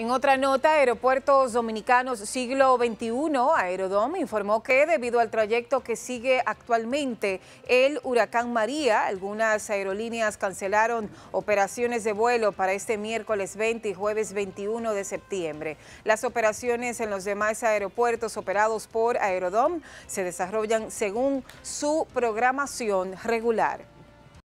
En otra nota, Aeropuertos Dominicanos Siglo XXI, Aerodom, informó que debido al trayecto que sigue actualmente el huracán María, algunas aerolíneas cancelaron operaciones de vuelo para este miércoles 20 y jueves 21 de septiembre. Las operaciones en los demás aeropuertos operados por Aerodom se desarrollan según su programación regular.